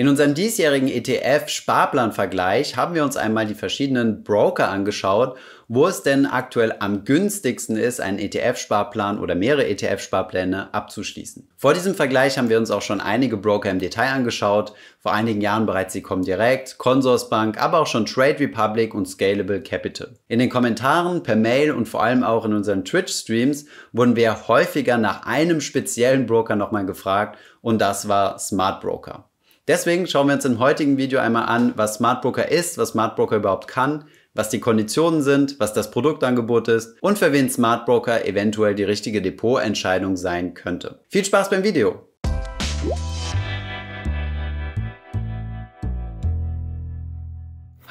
In unserem diesjährigen ETF-Sparplanvergleich haben wir uns einmal die verschiedenen Broker angeschaut, wo es denn aktuell am günstigsten ist, einen ETF-Sparplan oder mehrere ETF-Sparpläne abzuschließen. Vor diesem Vergleich haben wir uns auch schon einige Broker im Detail angeschaut, vor einigen Jahren bereits die Comdirect, Consorsbank, aber auch schon Trade Republic und Scalable Capital. In den Kommentaren, per Mail und vor allem auch in unseren Twitch-Streams wurden wir häufiger nach einem speziellen Broker nochmal gefragt und das war Smart Broker. Deswegen schauen wir uns im heutigen Video einmal an, was Smart Broker ist, was Smart Broker überhaupt kann, was die Konditionen sind, was das Produktangebot ist und für wen Smart Broker eventuell die richtige Depotentscheidung sein könnte. Viel Spaß beim Video!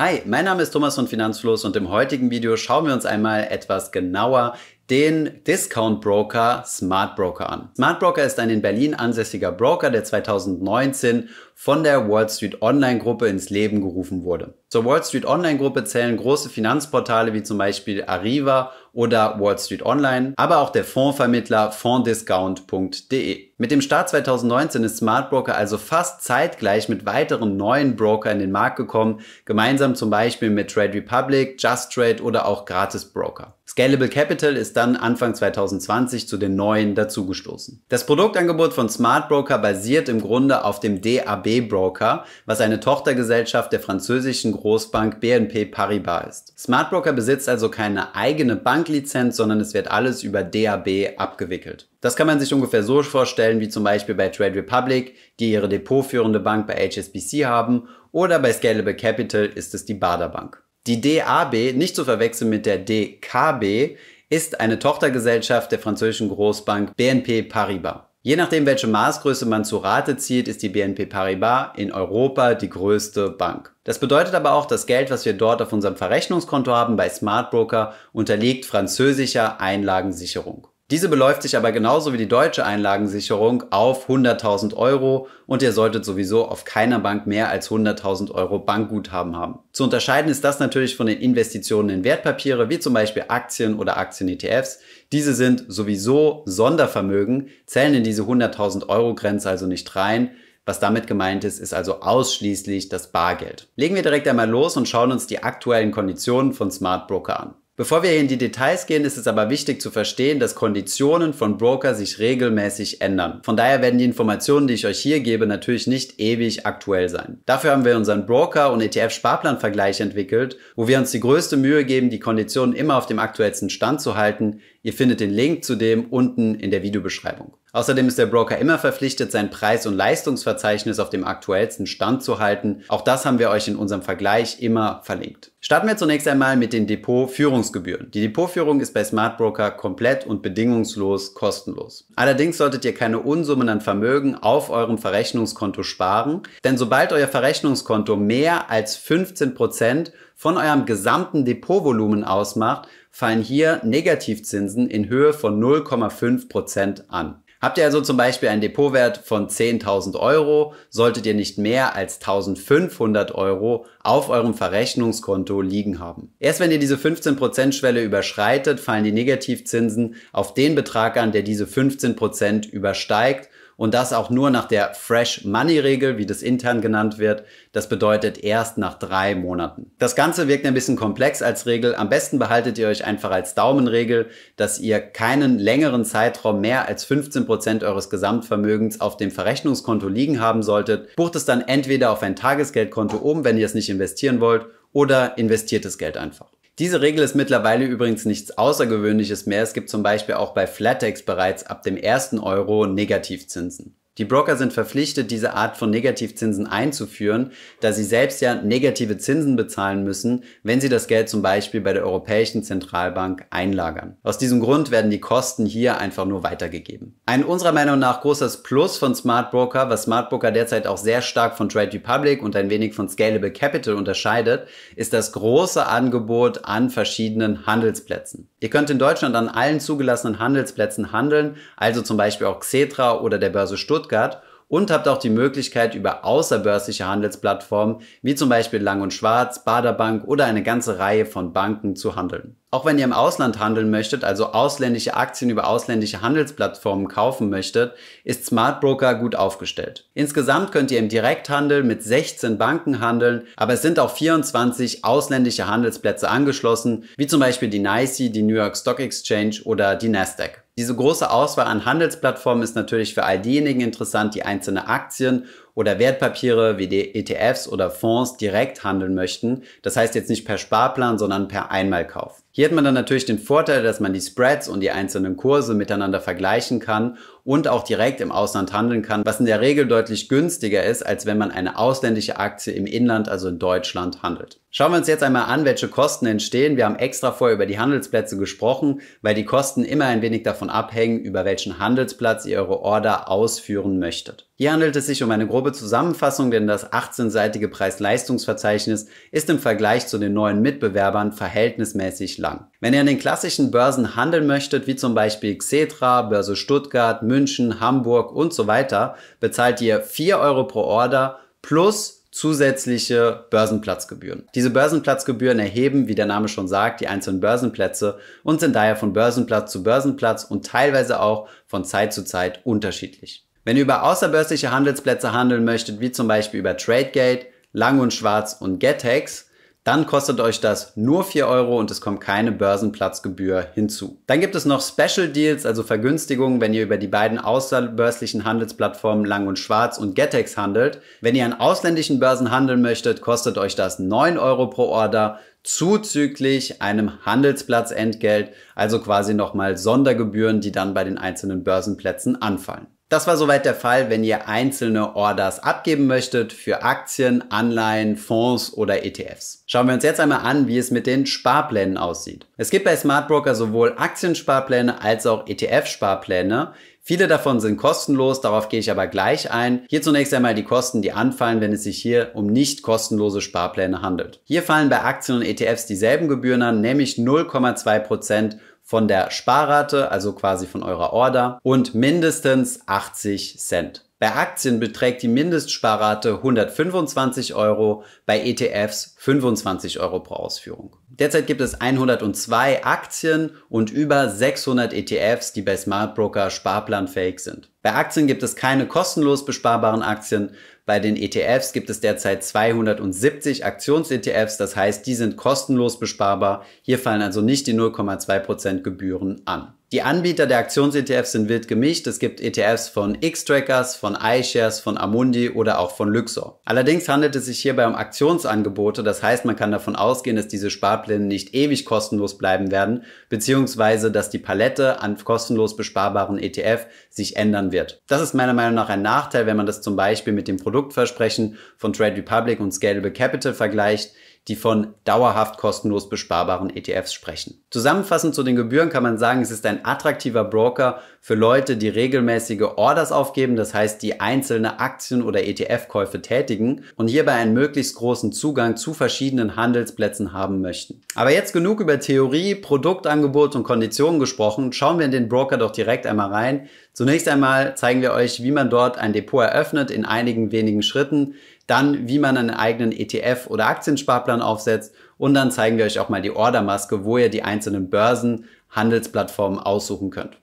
Hi, mein Name ist Thomas von Finanzfluss und im heutigen Video schauen wir uns einmal etwas genauer den Discount Broker Smart Broker an. Smart Broker ist ein in Berlin ansässiger Broker, der 2019 von der Wall Street Online Gruppe ins Leben gerufen wurde. Zur Wall Street Online Gruppe zählen große Finanzportale wie zum Beispiel Arriva oder Wall Street Online, aber auch der Fondsvermittler fondiscount.de. Mit dem Start 2019 ist Smartbroker also fast zeitgleich mit weiteren neuen Broker in den Markt gekommen, gemeinsam zum Beispiel mit Trade Republic, Just Trade oder auch Gratis Broker. Scalable Capital ist dann Anfang 2020 zu den neuen dazugestoßen. Das Produktangebot von Smartbroker basiert im Grunde auf dem DAB Broker, was eine Tochtergesellschaft der französischen Großbank BNP Paribas ist. Smartbroker besitzt also keine eigene Banklizenz, sondern es wird alles über DAB abgewickelt. Das kann man sich ungefähr so vorstellen, wie zum Beispiel bei Trade Republic, die ihre depotführende Bank bei HSBC haben, oder bei Scalable Capital ist es die Bader Bank. Die DAB, nicht zu verwechseln mit der DKB, ist eine Tochtergesellschaft der französischen Großbank BNP Paribas. Je nachdem, welche Maßgröße man zu Rate zieht, ist die BNP Paribas in Europa die größte Bank. Das bedeutet aber auch, das Geld, was wir dort auf unserem Verrechnungskonto haben bei Smartbroker, unterliegt französischer Einlagensicherung. Diese beläuft sich aber genauso wie die deutsche Einlagensicherung auf 100.000 Euro und ihr solltet sowieso auf keiner Bank mehr als 100.000 Euro Bankguthaben haben. Zu unterscheiden ist das natürlich von den Investitionen in Wertpapiere wie zum Beispiel Aktien oder Aktien-ETFs. Diese sind sowieso Sondervermögen, zählen in diese 100.000 Euro Grenze also nicht rein. Was damit gemeint ist, ist also ausschließlich das Bargeld. Legen wir direkt einmal los und schauen uns die aktuellen Konditionen von Smart Broker an. Bevor wir in die Details gehen, ist es aber wichtig zu verstehen, dass Konditionen von Broker sich regelmäßig ändern. Von daher werden die Informationen, die ich euch hier gebe, natürlich nicht ewig aktuell sein. Dafür haben wir unseren Broker- und etf sparplanvergleich entwickelt, wo wir uns die größte Mühe geben, die Konditionen immer auf dem aktuellsten Stand zu halten, Ihr findet den Link zu dem unten in der Videobeschreibung. Außerdem ist der Broker immer verpflichtet, sein Preis- und Leistungsverzeichnis auf dem aktuellsten Stand zu halten. Auch das haben wir euch in unserem Vergleich immer verlinkt. Starten wir zunächst einmal mit den Depotführungsgebühren. Die Depotführung ist bei Smart Broker komplett und bedingungslos kostenlos. Allerdings solltet ihr keine Unsummen an Vermögen auf eurem Verrechnungskonto sparen, denn sobald euer Verrechnungskonto mehr als 15 Prozent von eurem gesamten Depotvolumen ausmacht, fallen hier Negativzinsen in Höhe von 0,5% Prozent an. Habt ihr also zum Beispiel einen Depotwert von 10.000 Euro, solltet ihr nicht mehr als 1.500 Euro auf eurem Verrechnungskonto liegen haben. Erst wenn ihr diese 15%-Schwelle überschreitet, fallen die Negativzinsen auf den Betrag an, der diese 15% übersteigt und das auch nur nach der Fresh Money Regel, wie das intern genannt wird. Das bedeutet erst nach drei Monaten. Das Ganze wirkt ein bisschen komplex als Regel. Am besten behaltet ihr euch einfach als Daumenregel, dass ihr keinen längeren Zeitraum mehr als 15% Prozent eures Gesamtvermögens auf dem Verrechnungskonto liegen haben solltet. Bucht es dann entweder auf ein Tagesgeldkonto um, wenn ihr es nicht investieren wollt, oder investiert das Geld einfach. Diese Regel ist mittlerweile übrigens nichts Außergewöhnliches mehr. Es gibt zum Beispiel auch bei Flattex bereits ab dem ersten Euro Negativzinsen. Die Broker sind verpflichtet, diese Art von Negativzinsen einzuführen, da sie selbst ja negative Zinsen bezahlen müssen, wenn sie das Geld zum Beispiel bei der Europäischen Zentralbank einlagern. Aus diesem Grund werden die Kosten hier einfach nur weitergegeben. Ein unserer Meinung nach großes Plus von Smart Broker, was Smart Broker derzeit auch sehr stark von Trade Republic und ein wenig von Scalable Capital unterscheidet, ist das große Angebot an verschiedenen Handelsplätzen. Ihr könnt in Deutschland an allen zugelassenen Handelsplätzen handeln, also zum Beispiel auch Xetra oder der Börse Stuttgart Stuttgart und habt auch die Möglichkeit, über außerbörsliche Handelsplattformen wie zum Beispiel Lang und Schwarz, Baderbank oder eine ganze Reihe von Banken zu handeln. Auch wenn ihr im Ausland handeln möchtet, also ausländische Aktien über ausländische Handelsplattformen kaufen möchtet, ist Smart Broker gut aufgestellt. Insgesamt könnt ihr im Direkthandel mit 16 Banken handeln, aber es sind auch 24 ausländische Handelsplätze angeschlossen, wie zum Beispiel die NYSE, die New York Stock Exchange oder die Nasdaq. Diese große Auswahl an Handelsplattformen ist natürlich für all diejenigen interessant, die einzelne Aktien oder Wertpapiere wie die ETFs oder Fonds direkt handeln möchten. Das heißt jetzt nicht per Sparplan, sondern per Einmalkauf. Hier hat man dann natürlich den Vorteil, dass man die Spreads und die einzelnen Kurse miteinander vergleichen kann und auch direkt im Ausland handeln kann, was in der Regel deutlich günstiger ist, als wenn man eine ausländische Aktie im Inland, also in Deutschland, handelt. Schauen wir uns jetzt einmal an, welche Kosten entstehen. Wir haben extra vorher über die Handelsplätze gesprochen, weil die Kosten immer ein wenig davon abhängen, über welchen Handelsplatz ihr eure Order ausführen möchtet. Hier handelt es sich um eine grobe Zusammenfassung, denn das 18-seitige preis Preis-Leistungs-Verzeichnis ist im Vergleich zu den neuen Mitbewerbern verhältnismäßig lang. Wenn ihr an den klassischen Börsen handeln möchtet, wie zum Beispiel Xetra, Börse Stuttgart, München, Hamburg und so weiter, bezahlt ihr 4 Euro pro Order plus zusätzliche Börsenplatzgebühren. Diese Börsenplatzgebühren erheben, wie der Name schon sagt, die einzelnen Börsenplätze und sind daher von Börsenplatz zu Börsenplatz und teilweise auch von Zeit zu Zeit unterschiedlich. Wenn ihr über außerbörsliche Handelsplätze handeln möchtet, wie zum Beispiel über TradeGate, Lang und Schwarz und GetHex, dann kostet euch das nur 4 Euro und es kommt keine Börsenplatzgebühr hinzu. Dann gibt es noch Special Deals, also Vergünstigungen, wenn ihr über die beiden außerbörslichen Handelsplattformen Lang und Schwarz und Getex handelt. Wenn ihr an ausländischen Börsen handeln möchtet, kostet euch das 9 Euro pro Order zuzüglich einem Handelsplatzentgelt, also quasi nochmal Sondergebühren, die dann bei den einzelnen Börsenplätzen anfallen. Das war soweit der Fall, wenn ihr einzelne Orders abgeben möchtet für Aktien, Anleihen, Fonds oder ETFs. Schauen wir uns jetzt einmal an, wie es mit den Sparplänen aussieht. Es gibt bei Smartbroker sowohl Aktiensparpläne als auch ETF-Sparpläne. Viele davon sind kostenlos, darauf gehe ich aber gleich ein. Hier zunächst einmal die Kosten, die anfallen, wenn es sich hier um nicht kostenlose Sparpläne handelt. Hier fallen bei Aktien und ETFs dieselben Gebühren an, nämlich 0,2% von der Sparrate, also quasi von eurer Order, und mindestens 80 Cent. Bei Aktien beträgt die Mindestsparrate 125 Euro, bei ETFs 25 Euro pro Ausführung. Derzeit gibt es 102 Aktien und über 600 ETFs, die bei Smartbroker sparplanfähig sind. Bei Aktien gibt es keine kostenlos besparbaren Aktien, bei den ETFs gibt es derzeit 270 Aktions-ETFs, das heißt, die sind kostenlos besparbar. Hier fallen also nicht die 0,2% Gebühren an. Die Anbieter der Aktions-ETFs sind wild gemischt. Es gibt ETFs von X-Trackers, von iShares, von Amundi oder auch von Luxor. Allerdings handelt es sich hierbei um Aktionsangebote. Das heißt, man kann davon ausgehen, dass diese Sparpläne nicht ewig kostenlos bleiben werden, beziehungsweise dass die Palette an kostenlos besparbaren ETF sich ändern wird. Das ist meiner Meinung nach ein Nachteil, wenn man das zum Beispiel mit dem Produktversprechen von Trade Republic und Scalable Capital vergleicht die von dauerhaft kostenlos besparbaren ETFs sprechen. Zusammenfassend zu den Gebühren kann man sagen, es ist ein attraktiver Broker für Leute, die regelmäßige Orders aufgeben, das heißt, die einzelne Aktien- oder ETF-Käufe tätigen und hierbei einen möglichst großen Zugang zu verschiedenen Handelsplätzen haben möchten. Aber jetzt genug über Theorie, Produktangebot und Konditionen gesprochen, schauen wir in den Broker doch direkt einmal rein. Zunächst einmal zeigen wir euch, wie man dort ein Depot eröffnet in einigen wenigen Schritten dann wie man einen eigenen ETF oder Aktiensparplan aufsetzt und dann zeigen wir euch auch mal die Ordermaske, wo ihr die einzelnen Börsen, Handelsplattformen aussuchen könnt.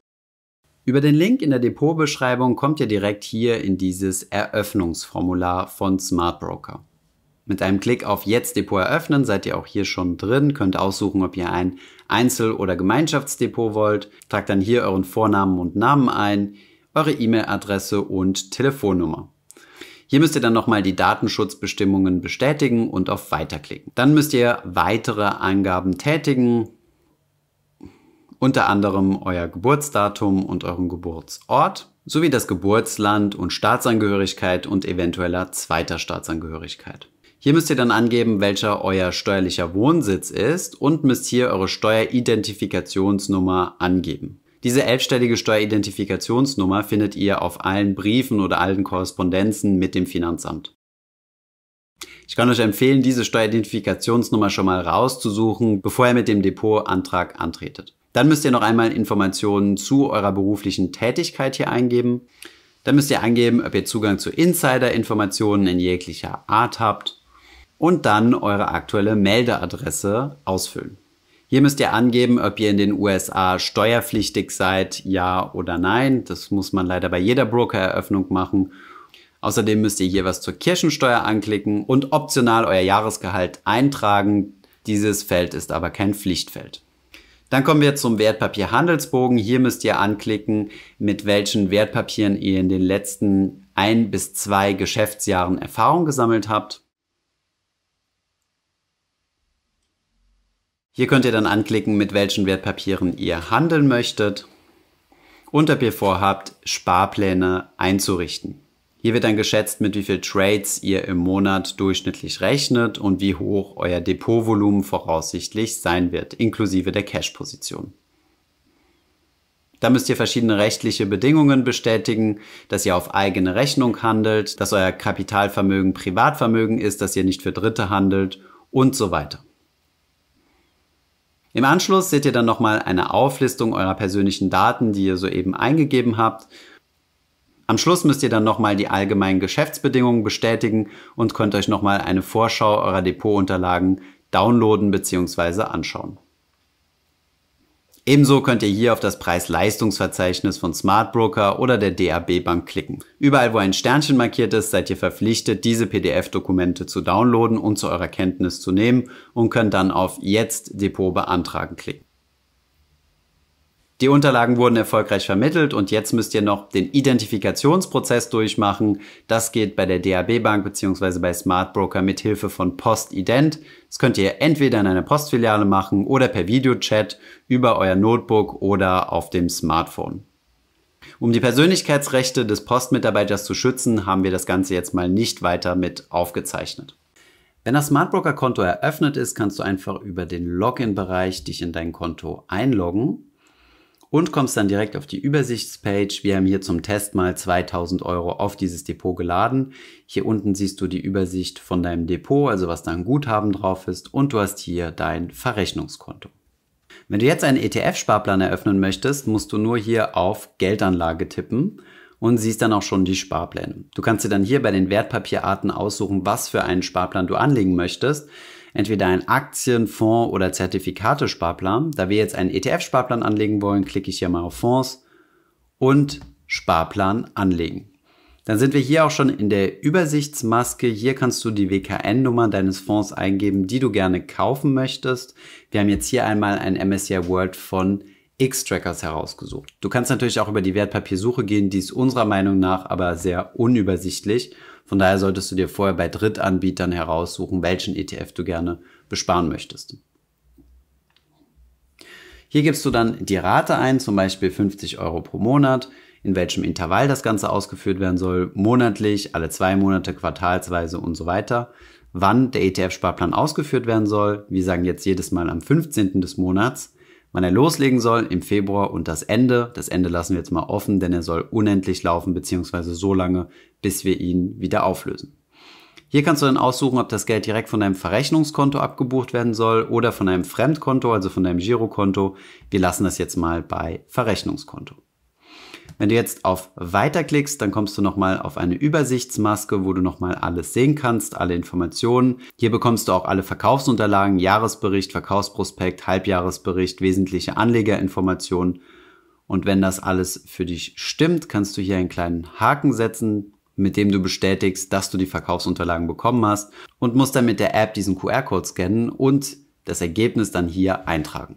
Über den Link in der Depotbeschreibung kommt ihr direkt hier in dieses Eröffnungsformular von Smart Broker. Mit einem Klick auf Jetzt Depot eröffnen seid ihr auch hier schon drin, könnt aussuchen, ob ihr ein Einzel- oder Gemeinschaftsdepot wollt, tragt dann hier euren Vornamen und Namen ein, eure E-Mail-Adresse und Telefonnummer. Hier müsst ihr dann nochmal die Datenschutzbestimmungen bestätigen und auf Weiter klicken. Dann müsst ihr weitere Angaben tätigen, unter anderem euer Geburtsdatum und euren Geburtsort sowie das Geburtsland und Staatsangehörigkeit und eventueller zweiter Staatsangehörigkeit. Hier müsst ihr dann angeben, welcher euer steuerlicher Wohnsitz ist und müsst hier eure Steueridentifikationsnummer angeben. Diese elfstellige Steueridentifikationsnummer findet ihr auf allen Briefen oder allen Korrespondenzen mit dem Finanzamt. Ich kann euch empfehlen, diese Steueridentifikationsnummer schon mal rauszusuchen, bevor ihr mit dem Depotantrag antretet. Dann müsst ihr noch einmal Informationen zu eurer beruflichen Tätigkeit hier eingeben. Dann müsst ihr eingeben, ob ihr Zugang zu Insider-Informationen in jeglicher Art habt. Und dann eure aktuelle Meldeadresse ausfüllen. Hier müsst ihr angeben, ob ihr in den USA steuerpflichtig seid, ja oder nein. Das muss man leider bei jeder Brokereröffnung machen. Außerdem müsst ihr hier was zur Kirchensteuer anklicken und optional euer Jahresgehalt eintragen. Dieses Feld ist aber kein Pflichtfeld. Dann kommen wir zum Wertpapierhandelsbogen. Hier müsst ihr anklicken, mit welchen Wertpapieren ihr in den letzten ein bis zwei Geschäftsjahren Erfahrung gesammelt habt. Hier könnt ihr dann anklicken, mit welchen Wertpapieren ihr handeln möchtet und ob ihr vorhabt, Sparpläne einzurichten. Hier wird dann geschätzt, mit wie viel Trades ihr im Monat durchschnittlich rechnet und wie hoch euer Depotvolumen voraussichtlich sein wird, inklusive der Cash-Position. Da müsst ihr verschiedene rechtliche Bedingungen bestätigen, dass ihr auf eigene Rechnung handelt, dass euer Kapitalvermögen Privatvermögen ist, dass ihr nicht für Dritte handelt und so weiter. Im Anschluss seht ihr dann nochmal eine Auflistung eurer persönlichen Daten, die ihr soeben eingegeben habt. Am Schluss müsst ihr dann nochmal die allgemeinen Geschäftsbedingungen bestätigen und könnt euch nochmal eine Vorschau eurer Depotunterlagen downloaden bzw. anschauen. Ebenso könnt ihr hier auf das Preis-Leistungsverzeichnis von Smartbroker oder der DAB Bank klicken. Überall, wo ein Sternchen markiert ist, seid ihr verpflichtet, diese PDF-Dokumente zu downloaden und zu eurer Kenntnis zu nehmen und könnt dann auf Jetzt Depot beantragen klicken. Die Unterlagen wurden erfolgreich vermittelt und jetzt müsst ihr noch den Identifikationsprozess durchmachen. Das geht bei der DAB Bank bzw. bei Smart Broker mit Hilfe von Postident. Das könnt ihr entweder in einer Postfiliale machen oder per Videochat über euer Notebook oder auf dem Smartphone. Um die Persönlichkeitsrechte des Postmitarbeiters zu schützen, haben wir das Ganze jetzt mal nicht weiter mit aufgezeichnet. Wenn das Smartbroker-Konto eröffnet ist, kannst du einfach über den Login-Bereich dich in dein Konto einloggen und kommst dann direkt auf die Übersichtspage. Wir haben hier zum Test mal 2000 Euro auf dieses Depot geladen. Hier unten siehst du die Übersicht von deinem Depot, also was da an Guthaben drauf ist und du hast hier dein Verrechnungskonto. Wenn du jetzt einen ETF-Sparplan eröffnen möchtest, musst du nur hier auf Geldanlage tippen und siehst dann auch schon die Sparpläne. Du kannst dir dann hier bei den Wertpapierarten aussuchen, was für einen Sparplan du anlegen möchtest entweder einen Aktienfonds oder Zertifikate-Sparplan. Da wir jetzt einen ETF-Sparplan anlegen wollen, klicke ich hier mal auf Fonds und Sparplan anlegen. Dann sind wir hier auch schon in der Übersichtsmaske. Hier kannst du die WKN-Nummer deines Fonds eingeben, die du gerne kaufen möchtest. Wir haben jetzt hier einmal ein MSCI World von X-Trackers herausgesucht. Du kannst natürlich auch über die Wertpapiersuche gehen, die ist unserer Meinung nach aber sehr unübersichtlich. Von daher solltest du dir vorher bei Drittanbietern heraussuchen, welchen ETF du gerne besparen möchtest. Hier gibst du dann die Rate ein, zum Beispiel 50 Euro pro Monat, in welchem Intervall das Ganze ausgeführt werden soll, monatlich, alle zwei Monate, quartalsweise und so weiter, wann der ETF-Sparplan ausgeführt werden soll. Wir sagen jetzt jedes Mal am 15. des Monats wann er loslegen soll im Februar und das Ende. Das Ende lassen wir jetzt mal offen, denn er soll unendlich laufen, beziehungsweise so lange, bis wir ihn wieder auflösen. Hier kannst du dann aussuchen, ob das Geld direkt von deinem Verrechnungskonto abgebucht werden soll oder von einem Fremdkonto, also von deinem Girokonto. Wir lassen das jetzt mal bei Verrechnungskonto. Wenn du jetzt auf Weiter klickst, dann kommst du nochmal auf eine Übersichtsmaske, wo du nochmal alles sehen kannst, alle Informationen. Hier bekommst du auch alle Verkaufsunterlagen, Jahresbericht, Verkaufsprospekt, Halbjahresbericht, wesentliche Anlegerinformationen. Und wenn das alles für dich stimmt, kannst du hier einen kleinen Haken setzen, mit dem du bestätigst, dass du die Verkaufsunterlagen bekommen hast und musst dann mit der App diesen QR-Code scannen und das Ergebnis dann hier eintragen.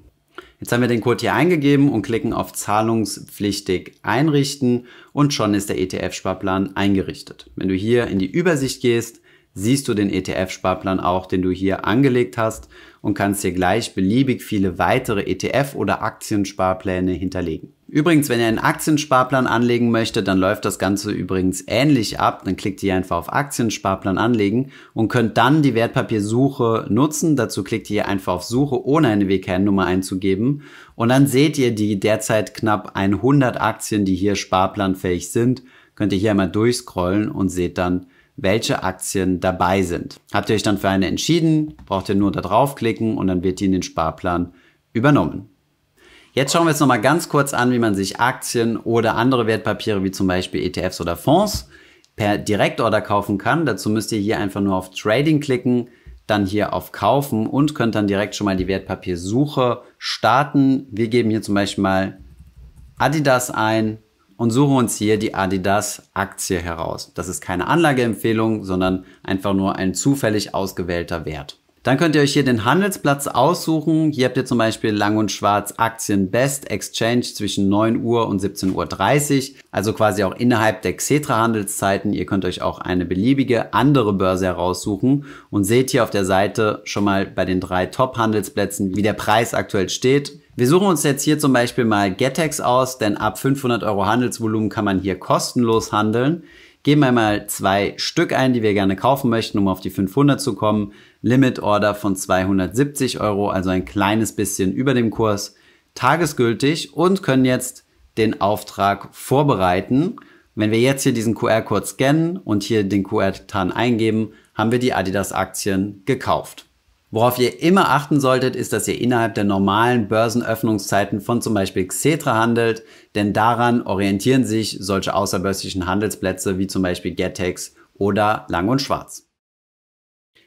Jetzt haben wir den Code hier eingegeben und klicken auf zahlungspflichtig einrichten und schon ist der ETF-Sparplan eingerichtet. Wenn du hier in die Übersicht gehst, siehst du den ETF-Sparplan auch, den du hier angelegt hast und kannst dir gleich beliebig viele weitere ETF- oder Aktiensparpläne hinterlegen. Übrigens, wenn ihr einen Aktiensparplan anlegen möchtet, dann läuft das Ganze übrigens ähnlich ab. Dann klickt ihr einfach auf Aktiensparplan anlegen und könnt dann die Wertpapiersuche nutzen. Dazu klickt ihr einfach auf Suche, ohne eine WKN-Nummer einzugeben. Und dann seht ihr die derzeit knapp 100 Aktien, die hier sparplanfähig sind. Könnt ihr hier einmal durchscrollen und seht dann, welche Aktien dabei sind. Habt ihr euch dann für eine entschieden, braucht ihr nur da draufklicken und dann wird die in den Sparplan übernommen. Jetzt schauen wir uns nochmal ganz kurz an, wie man sich Aktien oder andere Wertpapiere wie zum Beispiel ETFs oder Fonds per Direktorder kaufen kann. Dazu müsst ihr hier einfach nur auf Trading klicken, dann hier auf Kaufen und könnt dann direkt schon mal die Wertpapiersuche starten. Wir geben hier zum Beispiel mal Adidas ein und suche uns hier die Adidas Aktie heraus. Das ist keine Anlageempfehlung, sondern einfach nur ein zufällig ausgewählter Wert. Dann könnt ihr euch hier den Handelsplatz aussuchen. Hier habt ihr zum Beispiel Lang und Schwarz Aktien Best Exchange zwischen 9 Uhr und 17.30 Uhr. Also quasi auch innerhalb der Xetra-Handelszeiten. Ihr könnt euch auch eine beliebige andere Börse heraussuchen und seht hier auf der Seite schon mal bei den drei Top-Handelsplätzen, wie der Preis aktuell steht wir suchen uns jetzt hier zum Beispiel mal Getex aus, denn ab 500 Euro Handelsvolumen kann man hier kostenlos handeln. Geben wir mal zwei Stück ein, die wir gerne kaufen möchten, um auf die 500 zu kommen. Limit Order von 270 Euro, also ein kleines bisschen über dem Kurs, tagesgültig und können jetzt den Auftrag vorbereiten. Wenn wir jetzt hier diesen QR-Code scannen und hier den QR-Tan eingeben, haben wir die Adidas-Aktien gekauft. Worauf ihr immer achten solltet, ist, dass ihr innerhalb der normalen Börsenöffnungszeiten von zum Beispiel Xetra handelt, denn daran orientieren sich solche außerbörslichen Handelsplätze wie zum Beispiel GetTex oder Lang und Schwarz.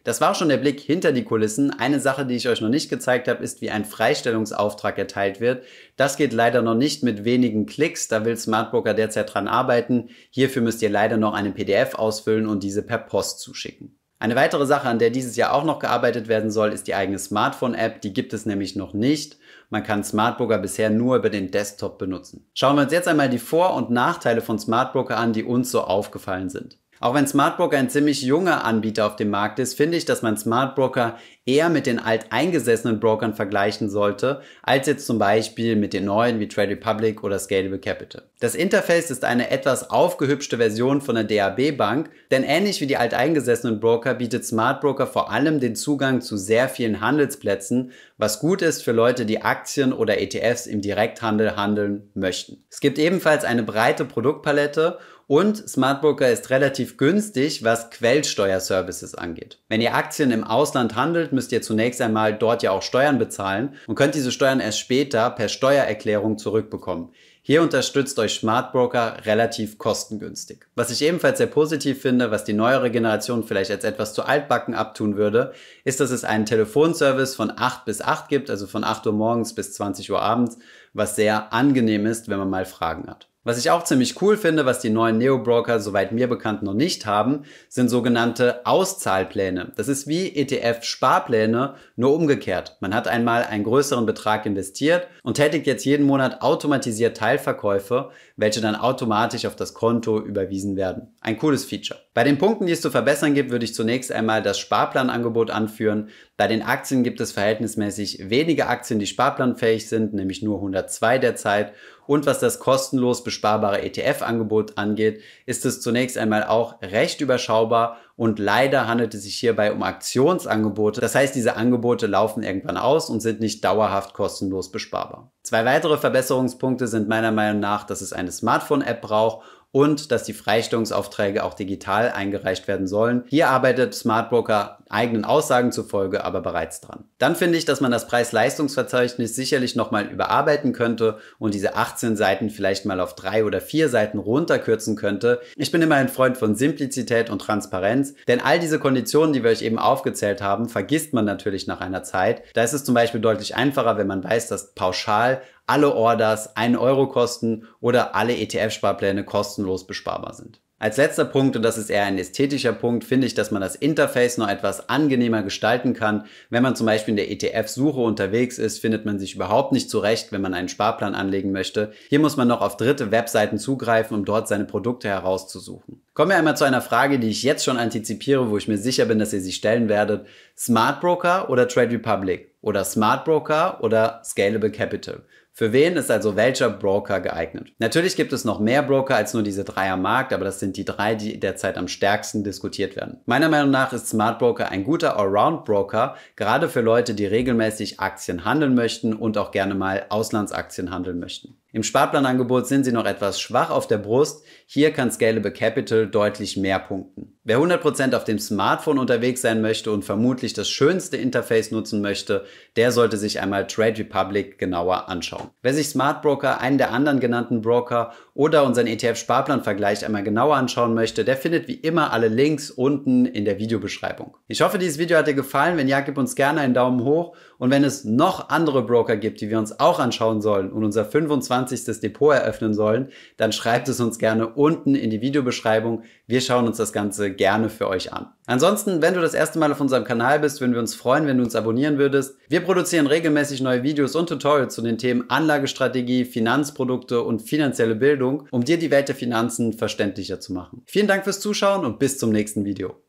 Das war schon der Blick hinter die Kulissen. Eine Sache, die ich euch noch nicht gezeigt habe, ist, wie ein Freistellungsauftrag erteilt wird. Das geht leider noch nicht mit wenigen Klicks. Da will Smartbroker derzeit dran arbeiten. Hierfür müsst ihr leider noch eine PDF ausfüllen und diese per Post zuschicken. Eine weitere Sache, an der dieses Jahr auch noch gearbeitet werden soll, ist die eigene Smartphone-App. Die gibt es nämlich noch nicht. Man kann Smartbroker bisher nur über den Desktop benutzen. Schauen wir uns jetzt einmal die Vor- und Nachteile von Smartbroker an, die uns so aufgefallen sind. Auch wenn Smartbroker ein ziemlich junger Anbieter auf dem Markt ist, finde ich, dass man Smartbroker eher mit den alteingesessenen Brokern vergleichen sollte, als jetzt zum Beispiel mit den neuen wie Trade Republic oder Scalable Capital. Das Interface ist eine etwas aufgehübschte Version von der DAB Bank, denn ähnlich wie die alteingesessenen Broker bietet Smartbroker vor allem den Zugang zu sehr vielen Handelsplätzen, was gut ist für Leute, die Aktien oder ETFs im Direkthandel handeln möchten. Es gibt ebenfalls eine breite Produktpalette und Smartbroker ist relativ günstig, was Quellsteuerservices angeht. Wenn ihr Aktien im Ausland handelt, müsst ihr zunächst einmal dort ja auch Steuern bezahlen und könnt diese Steuern erst später per Steuererklärung zurückbekommen. Hier unterstützt euch Smartbroker relativ kostengünstig. Was ich ebenfalls sehr positiv finde, was die neuere Generation vielleicht als etwas zu altbacken abtun würde, ist, dass es einen Telefonservice von 8 bis 8 gibt, also von 8 Uhr morgens bis 20 Uhr abends, was sehr angenehm ist, wenn man mal Fragen hat. Was ich auch ziemlich cool finde, was die neuen Neo-Broker soweit mir bekannt noch nicht haben, sind sogenannte Auszahlpläne. Das ist wie ETF-Sparpläne, nur umgekehrt. Man hat einmal einen größeren Betrag investiert und tätigt jetzt jeden Monat automatisiert Teilverkäufe, welche dann automatisch auf das Konto überwiesen werden. Ein cooles Feature. Bei den Punkten, die es zu verbessern gibt, würde ich zunächst einmal das Sparplanangebot anführen. Bei den Aktien gibt es verhältnismäßig wenige Aktien, die sparplanfähig sind, nämlich nur 102 derzeit. Und was das kostenlos besparbare ETF-Angebot angeht, ist es zunächst einmal auch recht überschaubar und leider handelt es sich hierbei um Aktionsangebote. Das heißt, diese Angebote laufen irgendwann aus und sind nicht dauerhaft kostenlos besparbar. Zwei weitere Verbesserungspunkte sind meiner Meinung nach, dass es eine Smartphone-App braucht und dass die Freistellungsaufträge auch digital eingereicht werden sollen. Hier arbeitet Smartbroker eigenen Aussagen zufolge aber bereits dran. Dann finde ich, dass man das preis leistungsverzeichnis sicherlich nochmal überarbeiten könnte und diese 18 Seiten vielleicht mal auf drei oder vier Seiten runterkürzen könnte. Ich bin immer ein Freund von Simplizität und Transparenz, denn all diese Konditionen, die wir euch eben aufgezählt haben, vergisst man natürlich nach einer Zeit. Da ist es zum Beispiel deutlich einfacher, wenn man weiß, dass pauschal alle Orders 1 Euro kosten oder alle ETF-Sparpläne kostenlos besparbar sind. Als letzter Punkt, und das ist eher ein ästhetischer Punkt, finde ich, dass man das Interface noch etwas angenehmer gestalten kann. Wenn man zum Beispiel in der ETF-Suche unterwegs ist, findet man sich überhaupt nicht zurecht, wenn man einen Sparplan anlegen möchte. Hier muss man noch auf dritte Webseiten zugreifen, um dort seine Produkte herauszusuchen. Kommen wir einmal zu einer Frage, die ich jetzt schon antizipiere, wo ich mir sicher bin, dass ihr sie stellen werdet. Smart Broker oder Trade Republic? Oder Smart Broker oder Scalable Capital? Für wen ist also welcher Broker geeignet? Natürlich gibt es noch mehr Broker als nur diese drei am Markt, aber das sind die drei, die derzeit am stärksten diskutiert werden. Meiner Meinung nach ist Smart Broker ein guter Allround-Broker, gerade für Leute, die regelmäßig Aktien handeln möchten und auch gerne mal Auslandsaktien handeln möchten. Im Sparplanangebot sind sie noch etwas schwach auf der Brust. Hier kann Scalable Capital deutlich mehr punkten. Wer 100% auf dem Smartphone unterwegs sein möchte und vermutlich das schönste Interface nutzen möchte, der sollte sich einmal Trade Republic genauer anschauen. Wer sich Smart Broker, einen der anderen genannten Broker oder unseren ETF-Sparplan-Vergleich einmal genauer anschauen möchte, der findet wie immer alle Links unten in der Videobeschreibung. Ich hoffe, dieses Video hat dir gefallen. Wenn ja, gib uns gerne einen Daumen hoch. Und wenn es noch andere Broker gibt, die wir uns auch anschauen sollen und unser 25. Depot eröffnen sollen, dann schreibt es uns gerne unten in die Videobeschreibung. Wir schauen uns das Ganze gerne für euch an. Ansonsten, wenn du das erste Mal auf unserem Kanal bist, würden wir uns freuen, wenn du uns abonnieren würdest. Wir produzieren regelmäßig neue Videos und Tutorials zu den Themen Anlagestrategie, Finanzprodukte und finanzielle Bildung, um dir die Welt der Finanzen verständlicher zu machen. Vielen Dank fürs Zuschauen und bis zum nächsten Video.